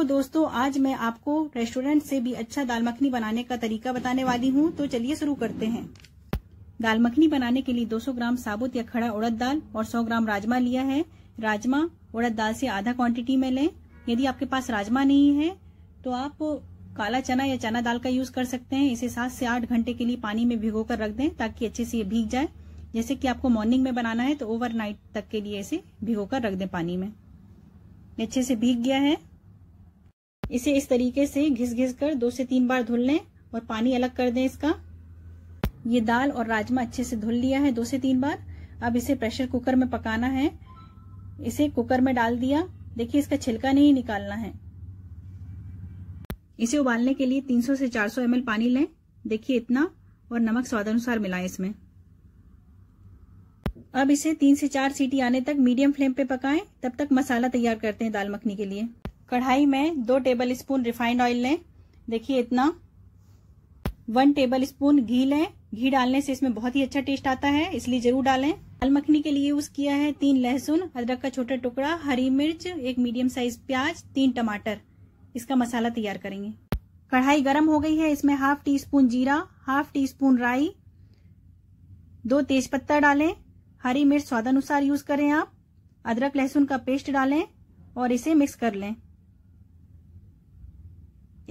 तो दोस्तों आज मैं आपको रेस्टोरेंट से भी अच्छा दाल मखनी बनाने का तरीका बताने वाली हूँ तो चलिए शुरू करते हैं दाल मखनी बनाने के लिए 200 ग्राम साबुत या खड़ा उड़द दाल और 100 ग्राम राजमा लिया है राजमा उड़द दाल से आधा क्वांटिटी में लें यदि आपके पास राजमा नहीं है तो आप काला चना या चना दाल का यूज कर सकते हैं इसे सात से आठ घंटे के लिए पानी में भिगो कर रख दें ताकि अच्छे से ये भीग जाए जैसे कि आपको मॉर्निंग में बनाना है तो ओवरनाइट तक के लिए इसे भिगो कर रख दें पानी में अच्छे से भीग गया है इसे इस तरीके से घिस घिस कर दो से तीन बार धुल लें और पानी अलग कर दें इसका ये दाल और राजमा अच्छे से धुल लिया है दो से तीन बार अब इसे प्रेशर कुकर में पकाना है इसे कुकर में डाल दिया देखिए इसका छिलका नहीं निकालना है इसे उबालने के लिए 300 से 400 सौ पानी लें देखिए इतना और नमक स्वाद अनुसार मिलाए इसमें अब इसे तीन से चार सीटी आने तक मीडियम फ्लेम पे पकाएं तब तक मसाला तैयार करते हैं दाल मखनी के लिए कढ़ाई में दो टेबल स्पून रिफाइंड ऑयल लें देखिए इतना वन टेबल स्पून घी लें घी डालने से इसमें बहुत ही अच्छा टेस्ट आता है इसलिए जरूर डालें दाल मखनी के लिए यूज किया है तीन लहसुन अदरक का छोटा टुकड़ा हरी मिर्च एक मीडियम साइज प्याज तीन टमाटर इसका मसाला तैयार करेंगे कढ़ाई गर्म हो गई है इसमें हाफ टी स्पून जीरा हाफ टी स्पून राई दो तेज पत्ता डालें हरी मिर्च स्वादानुसार यूज करें आप अदरक लहसुन का पेस्ट डालें और इसे मिक्स कर लें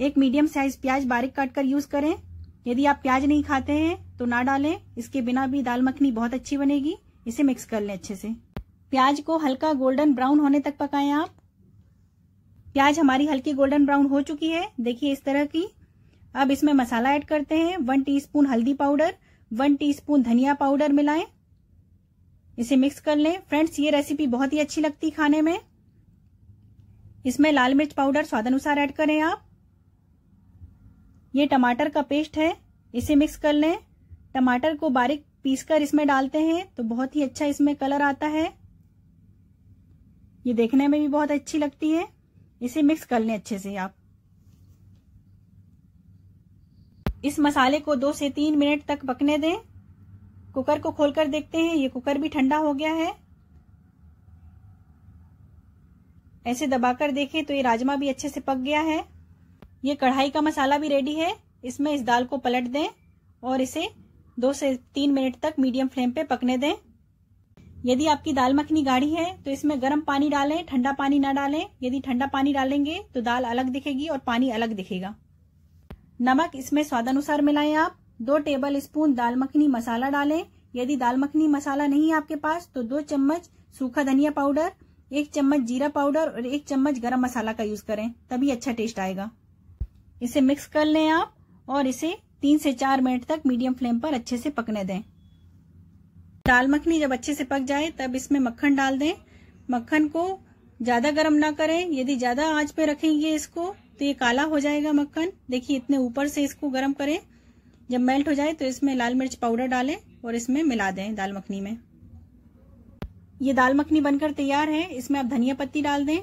एक मीडियम साइज प्याज बारीक काट कर यूज करें यदि आप प्याज नहीं खाते हैं तो ना डालें इसके बिना भी दाल मखनी बहुत अच्छी बनेगी इसे मिक्स कर लें अच्छे से प्याज को हल्का गोल्डन ब्राउन होने तक पकाएं आप प्याज हमारी हल्की गोल्डन ब्राउन हो चुकी है देखिए इस तरह की अब इसमें मसाला ऐड करते हैं वन टीस्पून हल्दी पाउडर वन टीस्पून धनिया पाउडर मिलाएं इसे मिक्स कर लें फ्रेंड्स ये रेसिपी बहुत ही अच्छी लगती खाने में इसमें लाल मिर्च पाउडर स्वाद अनुसार ऐड करें आप ये टमाटर का पेस्ट है इसे मिक्स कर लें टमाटर को बारीक पीसकर इसमें डालते हैं तो बहुत ही अच्छा इसमें कलर आता है ये देखने में भी बहुत अच्छी लगती है इसे मिक्स कर लें अच्छे से आप इस मसाले को दो से तीन मिनट तक पकने दें कुकर को खोलकर देखते हैं ये कुकर भी ठंडा हो गया है ऐसे दबाकर देखें तो ये राजमा भी अच्छे से पक गया है ये कढ़ाई का मसाला भी रेडी है इसमें इस दाल को पलट दें और इसे दो से तीन मिनट तक मीडियम फ्लेम पे पकने दें यदि आपकी दाल मखनी गाढ़ी है तो इसमें गर्म पानी डालें ठंडा पानी ना डालें यदि ठंडा पानी डालेंगे तो दाल अलग दिखेगी और पानी अलग दिखेगा नमक इसमें स्वादानुसार मिलाएं आप दो टेबल स्पून दाल मखनी मसाला डालें यदि दाल मखनी मसाला नहीं है आपके पास तो दो चम्मच सूखा धनिया पाउडर एक चम्मच जीरा पाउडर और एक चम्मच गर्म मसाला का यूज करें तभी अच्छा टेस्ट आएगा इसे मिक्स कर लें आप और इसे तीन से चार मिनट तक मीडियम फ्लेम पर अच्छे से पकने दें दाल मखनी जब अच्छे से पक जाए तब इसमें मक्खन डाल दें मक्खन को ज्यादा गर्म ना करें यदि ज्यादा आंच पे रखेंगे इसको तो ये काला हो जाएगा मक्खन देखिए इतने ऊपर से इसको गर्म करें जब मेल्ट हो जाए तो इसमें लाल मिर्च पाउडर डालें और इसमें मिला दें दाल मखनी में ये दाल मखनी बनकर तैयार है इसमें आप धनिया पत्ती डाल दें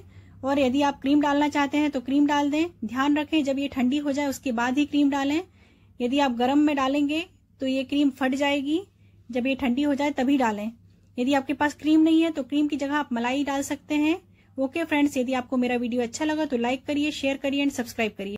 और यदि आप क्रीम डालना चाहते हैं तो क्रीम डाल दें ध्यान रखें जब ये ठंडी हो जाए उसके बाद ही क्रीम डालें यदि आप गर्म में डालेंगे तो ये क्रीम फट जाएगी जब ये ठंडी हो जाए तभी डालें यदि आपके पास क्रीम नहीं है तो क्रीम की जगह आप मलाई डाल सकते हैं ओके फ्रेंड्स यदि आपको मेरा वीडियो अच्छा लगा तो लाइक करिए शेयर करिए एंड सब्सक्राइब करिए